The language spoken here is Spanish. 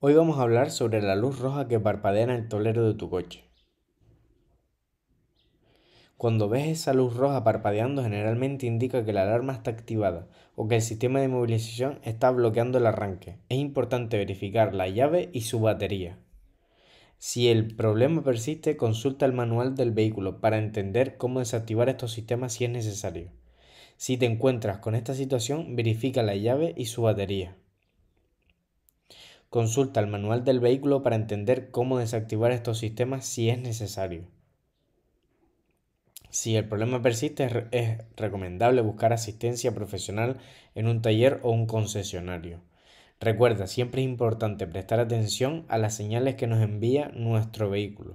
Hoy vamos a hablar sobre la luz roja que parpadea en el tolero de tu coche. Cuando ves esa luz roja parpadeando generalmente indica que la alarma está activada o que el sistema de movilización está bloqueando el arranque. Es importante verificar la llave y su batería. Si el problema persiste, consulta el manual del vehículo para entender cómo desactivar estos sistemas si es necesario. Si te encuentras con esta situación, verifica la llave y su batería. Consulta el manual del vehículo para entender cómo desactivar estos sistemas si es necesario. Si el problema persiste, es recomendable buscar asistencia profesional en un taller o un concesionario. Recuerda, siempre es importante prestar atención a las señales que nos envía nuestro vehículo.